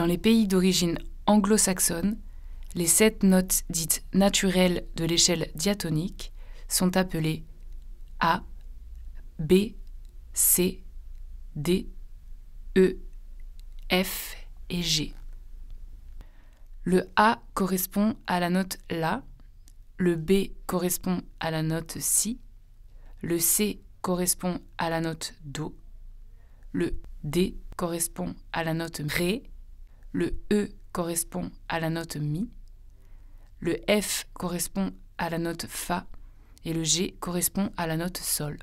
Dans les pays d'origine anglo-saxonne, les sept notes dites naturelles de l'échelle diatonique sont appelées A, B, C, D, E, F et G. Le A correspond à la note La, le B correspond à la note Si, le C correspond à la note Do, le D correspond à la note Ré le E correspond à la note Mi, le F correspond à la note Fa et le G correspond à la note Sol.